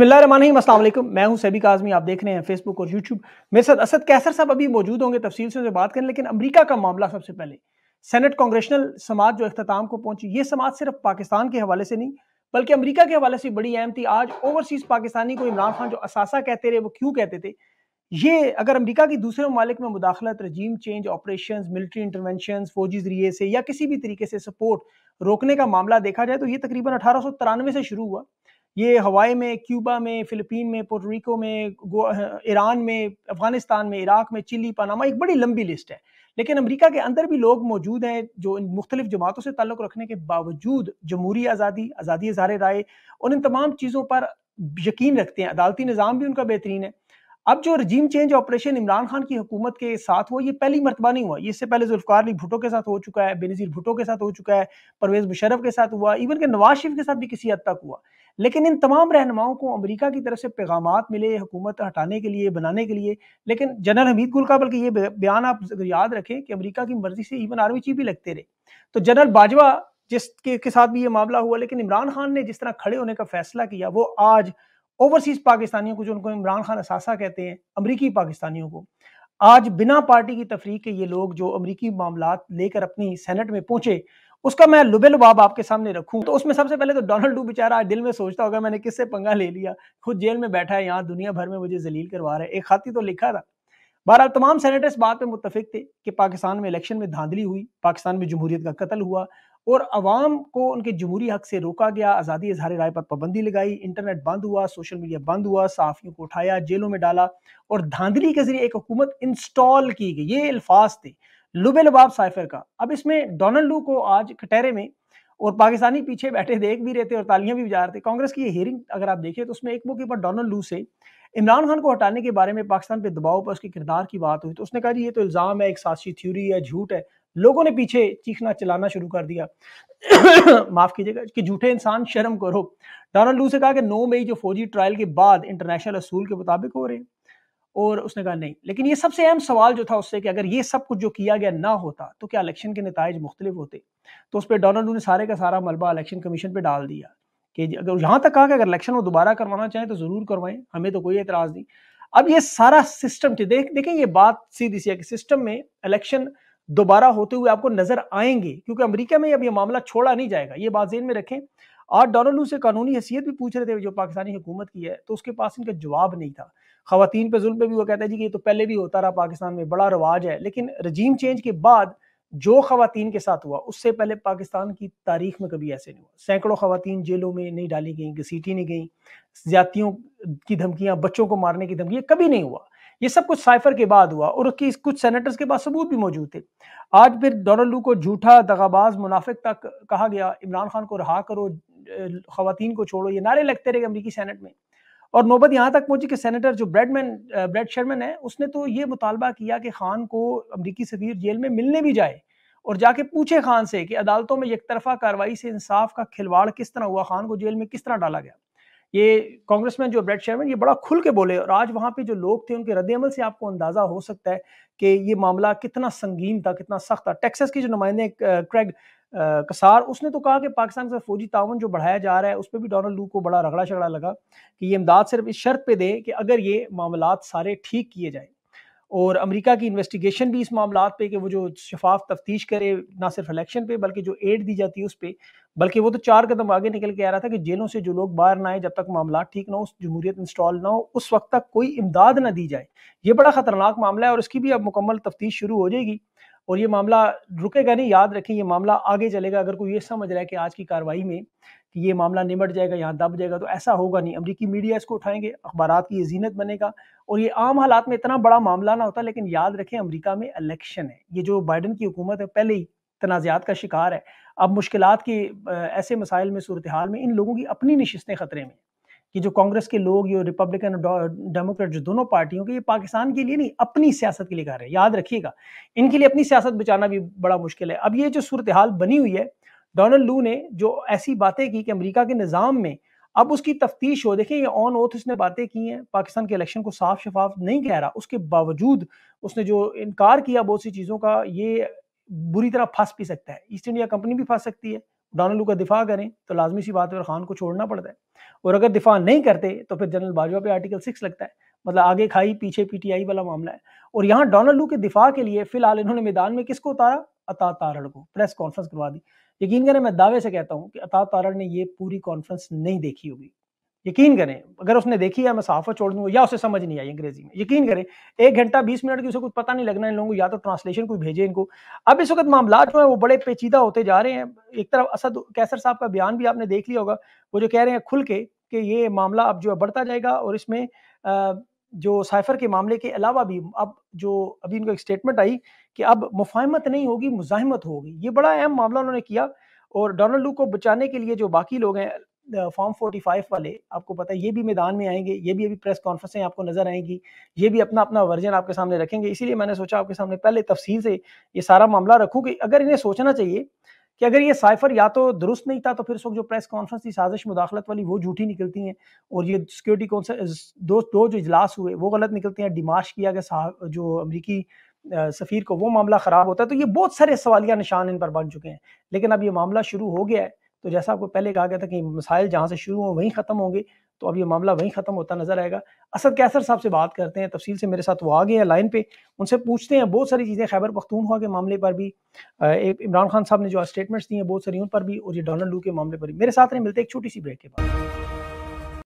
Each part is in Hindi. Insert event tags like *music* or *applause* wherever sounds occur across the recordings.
बसमिलकुम मैं हूं सभी आजमी आप देख रहे हैं फेसबुक और यूट्यूब मेरे साथ असद कैसर साहब अभी मौजूद होंगे तफसील से बात करें लेकिन अमरीका का मामला सबसे पहले सेनेट कांग्रेशनल समाज जो अख्ताम को पहुंची ये समाज सिर्फ पाकिस्तान के हवाले से नहीं बल्कि अमरीका के हवाले से बड़ी अहम थी आज ओवरसीज पाकिस्तानी को इमरान खान जो असासा कहते रहे वो क्यों कहते थे ये अगर अमरीका की दूसरे ममालिक में मुदाखलत regime change operation military intervention फौजी जरिए से या किसी भी तरीके से सपोर्ट रोकने का मामला देखा जाए तो ये तकरीबन अठारह से शुरू हुआ ये हवाई में क्यूबा में फिलिपीन में पोर्टोरिको में ईरान में अफगानिस्तान में इराक में चिली पनामा एक बड़ी लंबी लिस्ट है लेकिन अमेरिका के अंदर भी लोग मौजूद हैं जो इन मुख्तलिफ जमातों से ताल्लुक़ रखने के बावजूद जमहूरी आज़ादी आज़ादी इजहार राय और इन तमाम चीज़ों पर यकीन रखते हैं अदालती निज़ाम भी उनका बेहतरीन है अब जो regime change operation Imran Khan की हुकूमत के साथ हुआ ये पहली मरतबा नहीं हुआ इससे पहले जुल्फ़ार अली भुटो के साथ हो चुका है बेनज़ीर भुटो के साथ हो चुका है परवेज़ मुशरफ के साथ हुआ इवन के नवाज शरीफ के साथ भी किसी हद तक हुआ लेकिन इन तमाम रहनुमाओं को अमेरिका की तरफ से पैगाम मिले हुकूमत हटाने के लिए बनाने के लिए लेकिन जनरल हमीद गुल का बल्कि ये बयान आप याद रखें कि अमरीका की मर्जी से इवन आर्मी चीफ भी लगते रहे तो जनरल बाजवा जिसके के साथ भी ये मामला हुआ लेकिन इमरान खान ने जिस तरह खड़े होने का फैसला किया वो आज ओवरसीज पाकिस्तानियों को जो उनको इमरान खान असासा कहते हैं अमरीकी पाकिस्तानियों को आज बिना पार्टी की तफरीक के ये लोग जो अमरीकी मामला लेकर अपनी सेनेट में पहुंचे उसका मैं लुबे लुबाब आपके सामने रखूं तो उसमें सबसे पहले तो डोनाल्ड डू बेचारा दिल में सोचता होगा मैंने किससे पंगा ले लिया खुद जेल में बैठा है यहाँ दुनिया भर में मुझे जलील करवा रहा है एक खाती तो लिखा था बहरहाल तमाम सेनेटर्स बात में मुतफिक थे कि पाकिस्तान में इलेक्शन में धांधली हुई पाकिस्तान में जमहूरियत का कत्ल हुआ और आवाम को उनके जमहूरी हक से रोका गया आज़ादी इजहार राय पर पाबंदी लगाई इंटरनेट बंद हुआ सोशल मीडिया बंद हुआ सहाफ़ियों को उठाया जेलों में डाला और धांधली के जरिए एक हुकूमत इंस्टॉल की गई ये अल्फाज थे लुबे लबाब साइफर का अब इसमें डोनाल्ड लू को आज खटेरे में और पाकिस्तानी पीछे बैठे देख भी रहे थे और तालियां भी बजा रहे थे कांग्रेस की ये हियरिंग अगर आप देखें तो उसमें एक मौके पर डोनाल्ड लू से इमरान खान को हटाने के बारे में पाकिस्तान पे दबाव पर उसके किरदार की बात हुई तो उसने कहा जी ये तो इल्ज़ाम है एक साक्षी थ्यूरी है झूठ है लोगों ने पीछे चीखना चलाना शुरू कर दिया *coughs* माफ कीजिएगा कि झूठे इंसान शर्म करो डोनाल्ड लू से कहा कि नौ मई जो फौजी ट्रायल के बाद इंटरनेशनल असूल के मुताबिक हो रहे हैं और उसने कहा नहीं लेकिन ये सबसे अहम सवाल जो था उससे कि अगर ये सब कुछ जो किया गया ना होता तो क्या इलेक्शन के नतज मुख्तलि होते तो उस पर डोनाल्ड ने सारे का सारा मलबा इलेक्शन कमीशन पर डाल दिया कि अगर यहाँ तक कहा कि अगर इलेक्शन वो दोबारा करवाना चाहें तो ज़रूर करवाएं हमें तो कोई एतराज़ नहीं अब ये सारा सिस्टम थे देख देखें ये बात सीधी सी है कि सिस्टम में इलेक्शन दोबारा होते हुए आपको नजर आएंगे क्योंकि अमेरिका में अब ये मामला छोड़ा नहीं जाएगा ये बात जेन में रखें आज डोनाल्ड से कानूनी हैसियत भी पूछ रहे थे जो पाकिस्तानी हुकूमत की है तो उसके पास इनका जवाब नहीं था खातन पे जुल्म पे भी वो कहता है जी कि ये तो पहले भी होता रहा पाकिस्तान में बड़ा रवाज है लेकिन रजीम चेंज के बाद जो खातन के साथ हुआ उससे पहले पाकिस्तान की तारीख में कभी ऐसे नहीं हुआ सैकड़ों खातन जेलों में नहीं डाली गई घसीटी नहीं गई ज्यादतियों की धमकियां बच्चों को मारने की धमकियां कभी नहीं हुआ ये सब कुछ साइफर के बाद हुआ और उसकी कुछ सेनेटर्स के पास सबूत भी मौजूद थे आज फिर डोनाल्ड लू को झूठा दगाबाज मुनाफिक तक कहा गया इमरान खान को रहा करो खातन को छोड़ो ये नारे लगते रहे अमरीकी सेनेट में और नौबत यहाँ तक पहुंची कि सेनेटर जो ब्रेडमैन ब्रेड शर्मन है उसने तो ये मुतालबा किया कि खान को अमरीकी सफीर जेल में मिलने भी जाए और जाके पूछे खान से कि अदालतों में एक तरफा कार्रवाई से इंसाफ का खिलवाड़ किस तरह हुआ खान को जेल में किस तरह डाला गया ये कांग्रेसमैन जो ब्रेड शेयरमैन ये बड़ा खुल के बोले और आज वहाँ पे जो लोग थे उनके रद्दमल से आपको अंदाज़ा हो सकता है कि ये मामला कितना संगीन था कितना सख्त था टेक्सास की जो नुमाइंदे क्रैग कसार उसने तो कहा कि पाकिस्तान का फौजी तावन जो बढ़ाया जा रहा है उस पर भी डोनाल्ड लू को बड़ा रगड़ा शगड़ा लगा कि ये इमदाद सिर्फ इस शर्त पे दे कि अगर ये मामला सारे ठीक किए जाए और अमेरिका की इन्वेस्टिगेशन भी इस मामला पे कि वो जो शफाफ तफ्तीश करे ना सिर्फ इलेक्शन पे बल्कि जो एड दी जाती है उस पर बल्कि वो तो चार कदम आगे निकल के आ रहा था कि जेलों से जो लोग बाहर ना आए जब तक मामला ठीक ना हो जमहूरियत इंस्टॉल ना हो उस वक्त तक कोई इमदाद ना दी जाए ये बड़ा ख़तरनाक मामला है और इसकी भी अब मुकम्मल तफ्तीश शुरू हो जाएगी और ये मामला रुकेगा नहीं याद रखें ये मामला आगे चलेगा अगर कोई ये समझ रहा है कि आज की कार्रवाई में कि ये मामला निमट जाएगा यहाँ दब जाएगा तो ऐसा होगा नहीं अमरीकी मीडिया इसको उठाएंगे अखबार की ये जीनत बनेगा और ये आम हालात में इतना बड़ा मामला ना होता लेकिन याद रखें अमरीका में इलेक्शन है ये जो बाइडन की हुकूमत है पहले ही तनाज़ात का शिकार है अब मुश्किल के ऐसे मसाइल में सूरत हाल में इन लोगों की अपनी नशस्तें ख़तरे में कि जो कांग्रेस के लोग ये रिपब्लिकन और डेमोक्रेट जो दोनों पार्टियों के ये पाकिस्तान के लिए नहीं अपनी सियासत के लिए कर रहे हैं याद रखिएगा इनके लिए अपनी सियासत बचाना भी बड़ा मुश्किल है अब ये जो सूरत हाल बनी हुई है डोनाल्ड लू ने जो ऐसी बातें की कि अमरीका के निज़ाम में अब उसकी तफ्तीश हो देखें ये ऑन ओथ उसने बातें की हैं पाकिस्तान के इलेक्शन को साफ शफाफ नहीं कह रहा उसके बावजूद उसने जो इनकार किया बहुत सी चीज़ों का ये बुरी तरह फंस भी सकता है ईस्ट इंडिया कंपनी भी फंस सकती है डोनाल्डू का दिफा करें तो लाजमी सी बात है खान को छोड़ना पड़ता है और अगर दिफा नहीं करते तो फिर जनरल बाजवा पे आर्टिकल सिक्स लगता है मतलब आगे खाई पीछे पीटीआई वाला मामला है और यहाँ डोनाल्डू के दिफा के लिए फिलहाल इन्होंने मैदान में किसको उतारा अता तारड़ को प्रेस कॉन्फ्रेंस करवा दी यकीन करें मैं दावे से कहता हूँ कि अता तारड़ ने ये पूरी कॉन्फ्रेंस नहीं देखी होगी यकीन करें अगर उसने देखी है मैं सहाफत छोड़ दूंगा या उसे समझ नहीं आई अंग्रेजी में यकीन करें एक घंटा बीस मिनट की उसे कुछ पता नहीं लगना इन लोगों को या तो ट्रांसलेशन कोई भेजे इनको अब इस वक्त मामला जो है वो बड़े पेचीदा होते जा रहे हैं एक तरफ असद कैसर साहब का बयान भी आपने देख लिया होगा वो जो कह रहे हैं खुल के कि ये मामला अब जो है बढ़ता जाएगा और इसमें जो साइफर के मामले के अलावा भी अब जो अभी इनको एक स्टेटमेंट आई कि अब मुफाहमत नहीं होगी मुजाहमत होगी ये बड़ा अहम मामला उन्होंने किया और डोनाल्ड लू को बचाने के लिए जो बाकी लोग हैं फॉर्म 45 वाले आपको पता है ये भी मैदान में आएंगे ये भी अभी प्रेस कॉन्फ्रेंसें आपको नजर आएंगी ये भी अपना अपना वर्जन आपके सामने रखेंगे इसीलिए मैंने सोचा आपके सामने पहले तफसील से ये सारा मामला रखूँ कि अगर इन्हें सोचना चाहिए कि अगर ये साइफर या तो दुरुस्त नहीं था तो फिर वक्त जो प्रेस कॉन्फ्रेंस थी साजिश मुदाखलत वाली वो झूठी निकलती हैं और ये सिक्योरिटी कौंसल दो दो जो इजलास हुए वो गलत निकलते हैं डिमार्श किया गया जो अमरीकी सफ़ीर को वो मामला ख़राब होता है तो ये बहुत सारे सवालिया निशान इन पर बन चुके हैं लेकिन अब ये मामला शुरू हो गया है तो जैसा आपको पहले कहा गया था कि मसाइल जहाँ से शुरू हों वहीं ख़त्म होंगे तो अब ये मामला वहीं ख़त्म होता नज़र आएगा असद कैसर साहब से बात करते हैं तफसील से मेरे साथ वो आ गए हैं लाइन पे उनसे पूछते हैं बहुत सारी चीज़ें खैबर हुआ के मामले पर भी एक इमरान खान साहब ने जो स्टेटमेंट्स दी हैं बहुत सारी उन पर भी और ये डोनल्ड लू के मामले पर भी मेरे साथ नहीं मिलते एक छोटी सी ब्रेक के बाद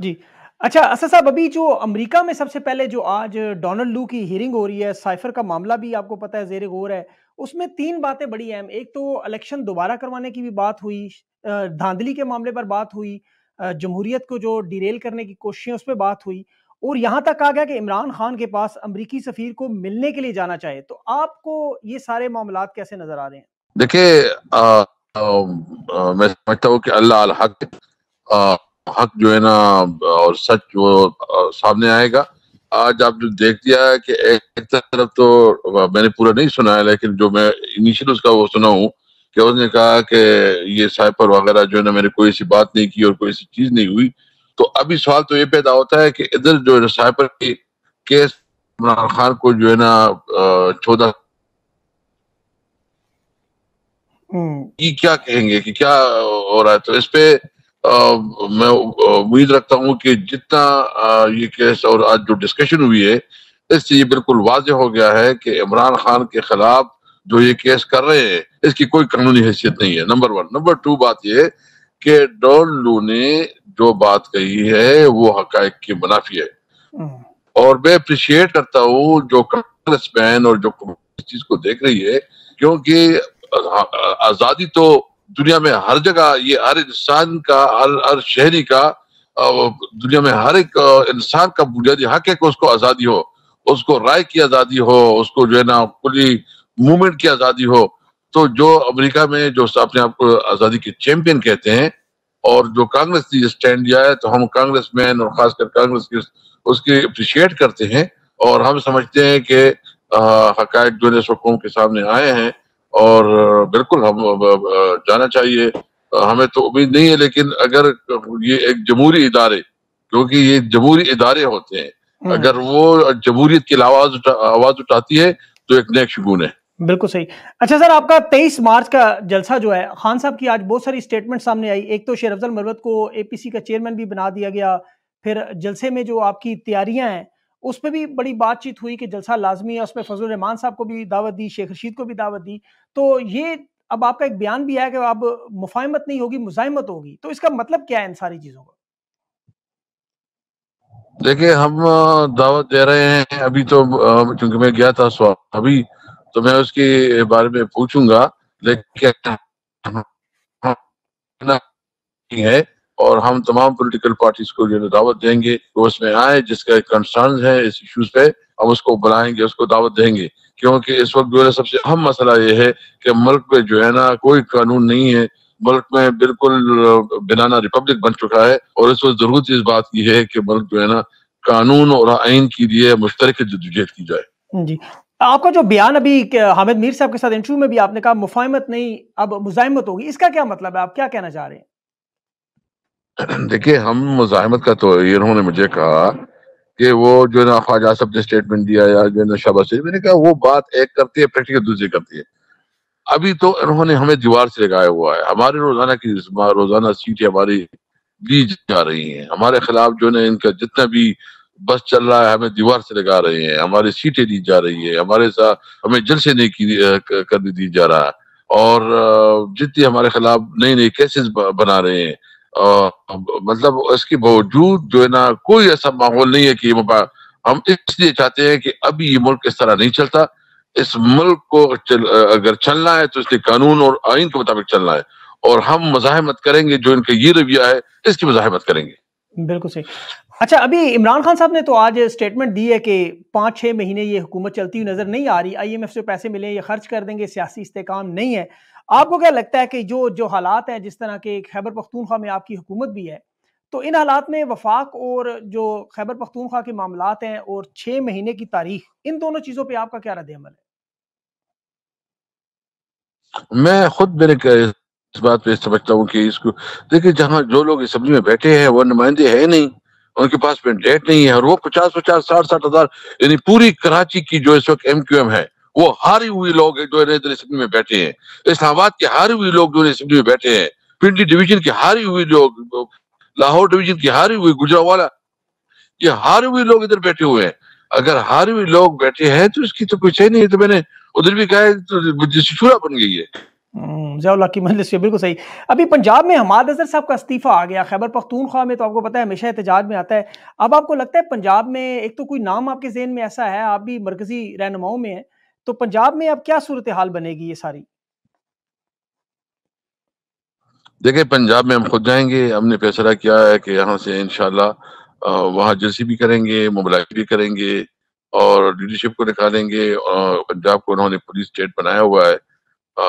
जी अच्छा असद साहब अभी जो अमरीका में सबसे पहले जो आज डोनल्ड लू की हियरिंग हो रही है साइफर का मामला भी आपको पता है जेर गौर है उसमें तीन बातें बड़ी अहम एक तो इलेक्शन दोबारा करवाने की भी बात हुई धांधली के मामले पर बात हुई जमहूरियत को जो डिरेल करने की कोशिश है उस पर बात हुई और यहाँ तक आ गया कि इमरान खान के पास अमरीकी सफ़ीर को मिलने के लिए जाना चाहिए तो आपको ये सारे मामला कैसे नजर आ रहे हैं देखिए मैं समझता हूँ कि अल्लाह हक हक जो है ना और सच वो सामने आएगा आज आपने देख दिया है कि एक तरफ तो मैंने पूरा नहीं सुना है लेकिन जो मैं इनिशियल उसका वो सुना हूँ कि उसने कहा कि ये साइपर वगैरह जो है ना मैंने कोई ऐसी बात नहीं की और कोई ऐसी चीज नहीं हुई तो अभी सवाल तो ये पैदा होता है कि इधर जो है साइपर के केस इमरान खान को जो है ना चौदह हम्म। क्या कहेंगे कि क्या हो रहा है तो इस पे आ, मैं उम्मीद रखता हूँ कि जितना आ, ये केस और आज जो डिस्कशन हुई है इससे ये बिल्कुल वाज हो गया है कि इमरान खान के खिलाफ जो ये केस कर रहे हैं इसकी कोई कानूनी हैसियत नहीं है नंबर वन नंबर टू बात यह कि डॉन लू ने जो बात कही है वो हक की मुनाफी है हम्म। और मैं अप्रिशिएट करता हूँ जो कांग्रेस मैन और जो इस चीज को देख रही है क्योंकि आजादी तो दुनिया में हर जगह ये हर इंसान का हर हर शहरी का दुनिया में हर एक इंसान का बुनियादी हक है कि उसको आज़ादी हो उसको राय की आज़ादी हो उसको जो है ना खुली मूवमेंट की आज़ादी हो तो जो अमेरिका में जो अपने आप को आज़ादी के चैंपियन कहते हैं और जो कांग्रेस ने स्टैंड लिया है तो हम कांग्रेस मैन और खासकर कांग्रेस की उसकी अप्रिशिएट करते हैं और हम समझते हैं कि हकायक जो है कौम के सामने आए हैं और बिल्कुल हम जाना चाहिए हमें तो उम्मीद नहीं है लेकिन अगर ये एक जमहूरी इदारे क्योंकि ये जमहूरी इदारे होते हैं हम्म। अगर वो जमहूरियत की आवाज आवाज उठाती है तो एक नेक शगुन है बिल्कुल सही अच्छा सर आपका 23 मार्च का जलसा जो है खान साहब की आज बहुत सारी स्टेटमेंट सामने आई एक तो शेर अफजल मरवत को एपीसी का चेयरमैन भी बना दिया गया फिर जलसे में जो आपकी तैयारियां हैं उस पर भी बड़ी बातचीत हुई कि जलसा लाजमी है उसमें फजल रहमान साहब को भी दावत दी शेख रशीद को भी दावत दी तो ये अब आपका एक बयान भी आया कि अब मुफाहमत नहीं होगी मुजामत होगी तो इसका मतलब क्या है इन सारी चीज़ों का देखिए हम दावत दे रहे हैं अभी तो क्योंकि मैं गया था अभी तो मैं उसके बारे में पूछूंगा लेकिन है और हम तमाम पोलिटिकल पार्टीज को जो है दावत देंगे वो उसमें आए जिसका कंसर्न है इस इशूज पे हम उसको बुलाएंगे उसको दावत देंगे क्योंकि इस वक्त जो है सबसे अहम मसला ये है कि मुल्क में जो है ना कोई कानून नहीं है मुल्क में बिल्कुल बनाना रिपब्लिक बन चुका है और इस वक्त जरूरत इस बात की है कि मुल्क जो है ना कानून और आइन के लिए मुश्तरक जदोजहद की जाए जी आपका जो बयान अभी हामिद मीर साहब के साथ इंटरव्यू में भी आपने कहा मुफाहमत नहीं अब मुजामत होगी इसका क्या मतलब है आप क्या कहना चाह रहे हैं *clears throat* देखिए हम मुजाहमत का तो इन्होंने मुझे कहा कि वो जो है ना ख्वाजा साहब ने स्टेटमेंट दिया या जो ना शाबा शरीफ मैंने कहा वो बात एक करती है प्रैक्टिकल दूसरी करती है अभी तो इन्होंने हमें दीवार से लगाया हुआ है हमारे रोजाना की रोजाना सीटें हमारी ली जा रही हैं हमारे खिलाफ जो है इनका जितना भी बस चल रहा है हमें दीवार से लगा रहे हैं हमारी सीटें ली जा रही है हमारे साथ हमें जलसे नहीं की करने दी जा रहा है और जितनी हमारे खिलाफ नई नई केसेस बना रहे हैं मतलब इसके बावजूद जो है ना कोई ऐसा माहौल नहीं है कि हम इसलिए चाहते हैं कि अभी ये मुल्क इस तरह नहीं चलता इस मुल्क को चल, अगर चलना है तो इसके कानून और आइन के मुताबिक चलना है और हम मजाहमत करेंगे जो इनका ये रवैया है इसकी मजाहमत करेंगे बिल्कुल सही अच्छा अभी इमरान खान साहब ने तो आज स्टेटमेंट दी है कि पाँच छः महीने ये हुकूमत चलती हुई नज़र नहीं आ रही आईएमएफ से पैसे मिले ये खर्च कर देंगे सियासी इस्तेकाम नहीं है आपको क्या लगता है कि जो जो हालात हैं जिस तरह के खैबर पख्तूनख्वा में आपकी हुकूमत भी है तो इन हालात में वफाक और जो खैबर पख्तूनख्वा के मामला हैं और छः महीने की तारीख इन दोनों चीज़ों पर आपका क्या रद्द अमल है मैं खुद मेरे इस बात पे समझता हूँ कि इसको देखिए जहाँ जो लोग असम्बली में बैठे हैं वो नुमाइंदे हैं नहीं उनके पास डेट नहीं है और वो पचास पचास साठ साठ हजार यानी पूरी कराची की जो इस वक्त एम क्यू एम है वो हारी हुई लोग जो असेंबली में बैठे हैं इस्लामाबाद के हारे हुए लोग जो असेंबली में बैठे हैं पिंडी डिवीजन के हारे हुए लोग लाहौर डिवीजन की हारे हुए गुजरावाला ये हारे हुए लोग इधर बैठे हुए हैं अगर हारे हुए लोग बैठे हैं तो इसकी तो कुछ है नहीं तो मैंने उधर भी कहा है तो बन गई है हम्म, जयाकी मजलिस बिल्कुल सही अभी पंजाब में हमाद अजहर साहब का इस्तीफ़ा आ गया खैबर पख्तूनख्वा में तो आपको पता है हमेशा एहतजाज में आता है अब आपको लगता है पंजाब में एक तो कोई नाम आपके जहन में ऐसा है आप भी मरकजी रहनुमाओं में है तो पंजाब में अब क्या सूरत हाल बनेगी ये सारी देखिये पंजाब में हम खुद जाएंगे हमने फैसला किया है कि यहाँ से इनशाला वहाँ जर्सी भी करेंगे मोबलाइज भी करेंगे और लीडरशिप को निकालेंगे और पंजाब को उन्होंने पुलिस स्टेट बनाया हुआ है आ,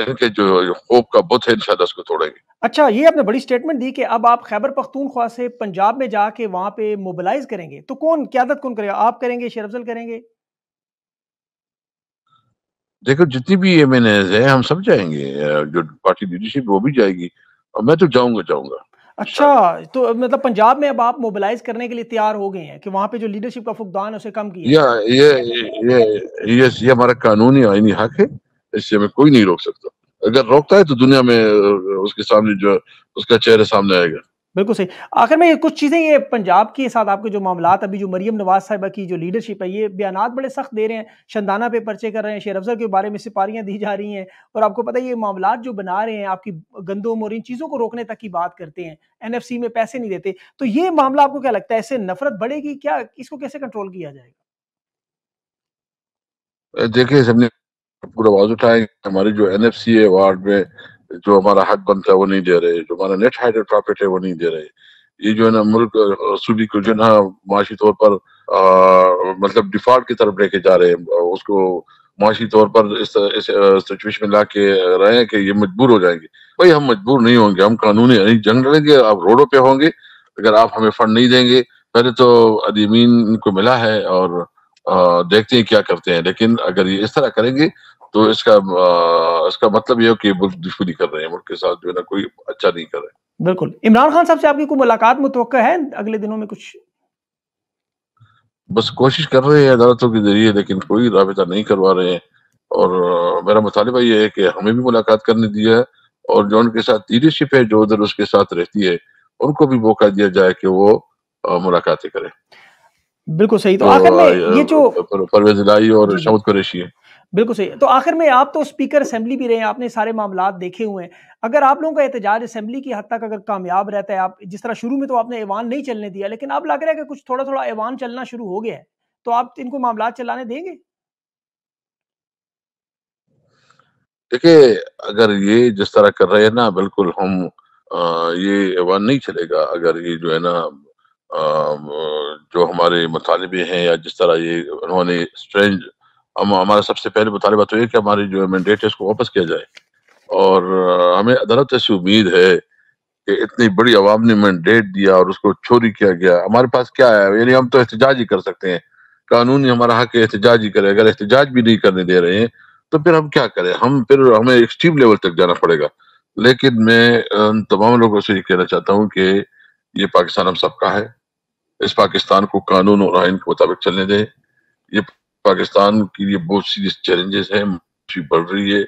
इनके जो होप का बुत है इंशाल्लाह उसको तोड़ेंगे अच्छा ये आपने बड़ी स्टेटमेंट दी कि अब आप खैबर पख्तूनख्वा से पंजाब में जाके वहाँ पे मोबिलाइज करेंगे तो कौन क्यादत कौन करेगा आप करेंगे शेर अफजल करेंगे देखो जितनी भी एम एन एज है हम सब जाएंगे जो पार्टी लीडरशिप वो भी जाएगी और मैं तो जाऊंगा जाऊंगा अच्छा तो मतलब पंजाब में अब आप मोबिलाइज करने के लिए तैयार हो गए हैं कि वहाँ पे जो लीडरशिप का फुकदान है उसे कम किया ये ये ये ये हमारा कानूनी आईनी हक है इससे हमें कोई नहीं रोक सकता अगर रोकता है तो दुनिया में उसके सामने जो उसका चेहरे सामने आएगा बिल्कुल सही आखिर में ये कुछ चीज़ें ये पंजाब के साथ आपके जो मामला अभी जो मरीम नवाज साहिबा की जो लीडरशिप है ये बयान बड़े सख्त दे रहे हैं शंदाना पे पर्चे कर रहे हैं शेर अफजर के बारे में सिपारियाँ दी जा रही हैं और आपको पता है ये मामला जो बना रहे हैं आपकी गंदम और इन चीज़ों को रोकने तक की बात करते हैं एन में पैसे नहीं देते तो ये मामला आपको क्या लगता है ऐसे नफरत बढ़ेगी क्या इसको कैसे कंट्रोल किया जाएगा देखिए सबने पूरा आवाज उठाए हमारे जो एन अवार्ड में जो हमारा हक बनता है वो नहीं दे रहे जो हमारा नेट हाइड्रेड प्रॉफिट है वो नहीं दे रहे ये जो है ना मुल्क सूबी को जो है माशी तौर पर आ, मतलब डिफॉल्ट की तरफ लेके जा रहे हैं उसको माशी तौर पर इस सिचुएशन में ला के रहे हैं कि ये मजबूर हो जाएंगे भाई हम मजबूर नहीं होंगे हम कानूनी नहीं जंग लड़ेंगे आप रोडों पे होंगे अगर आप हमें फंड नहीं देंगे पहले तो अदीमीन को मिला है और देखते हैं क्या करते हैं लेकिन अगर ये इस तरह करेंगे तो इसका आ, इसका मतलब ये हो कि मुल्क दुश्मनी कर रहे हैं मुल्क के साथ जो है ना कोई अच्छा नहीं कर रहे बिल्कुल इमरान खान साहब से आपकी कोई मुलाकात मुतव है अगले दिनों में कुछ बस कोशिश कर रहे हैं अदालतों के जरिए लेकिन कोई रहा नहीं करवा रहे हैं और मेरा मुतालबा ये है कि हमें भी मुलाकात करने दिया है और जो उनके साथ लीडरशिप है जो उधर उसके साथ रहती है उनको भी मौका दिया जाए कि वो मुलाकातें करें बिल्कुल सही तो, तो आखिर में ये जो परवेज इलाही और शमद कुरैशी है बिल्कुल सही तो आखिर में आप तो स्पीकर असेंबली भी रहे हैं आपने सारे मामला देखे हुए हैं अगर आप लोगों का एहतजाज असेंबली की हद तक अगर कामयाब रहता है आप जिस तरह शुरू में तो आपने ऐवान नहीं चलने दिया लेकिन अब लग रहा है कि कुछ थोड़ा थोड़ा ऐवान चलना शुरू हो गया है तो आप इनको मामला चलाने देंगे देखिए अगर ये जिस तरह कर रहे हैं ना बिल्कुल हम आ, ये ऐवान नहीं चलेगा अगर ये जो है ना जो हमारे मुतालबे हैं या जिस तरह ये उन्होंने स्ट्रेंज हम हमारा सबसे पहले मुतालबा तो ये कि हमारे जो मैंडेट है उसको वापस किया जाए और हमें अदालत ऐसी उम्मीद है कि इतनी बड़ी आवाम ने मैंडेट दिया और उसको चोरी किया गया हमारे पास क्या है यानी हम तो एहतजाज ही कर सकते हैं कानून हमारा हक एहतजाज ही करे अगर एहतजाज भी नहीं करने दे रहे हैं तो फिर हम क्या करें हम फिर हमें एक्सट्रीम लेवल तक जाना पड़ेगा लेकिन मैं तमाम लोगों से ये कहना चाहता हूँ कि ये पाकिस्तान हम सबका है इस पाकिस्तान को कानून और आयन के मुताबिक चलने दें ये पाकिस्तान के लिए बहुत सीरियस चैलेंजेस हैं बढ़ रही है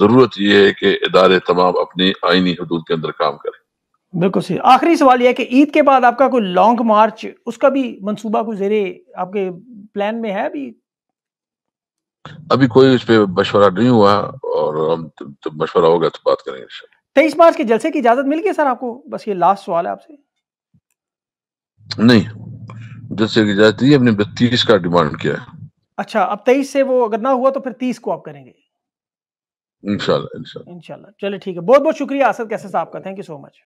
जरूरत यह है कि इदारे तमाम अपने आइनी हदूद के अंदर काम करें बिल्कुल सही आखिरी सवाल यह है कि ईद के बाद आपका कोई लॉन्ग मार्च उसका भी मंसूबा को जेरे आपके प्लान में है अभी अभी कोई इस पर मशवरा नहीं हुआ और हम तो मशवरा होगा तो बात करेंगे तेईस मार्च के जलसे की इजाजत मिल गई सर आपको बस ये लास्ट सवाल है आपसे नहीं जैसे कि जाती है हमने बत्तीस का डिमांड किया है अच्छा अब तेईस से वो अगर ना हुआ तो फिर तीस को आप करेंगे इंशाल्लाह इंशाल्लाह इंशाल्लाह चलिए ठीक है बहुत बहुत शुक्रिया आसद कैसे साहब का थैंक यू सो मच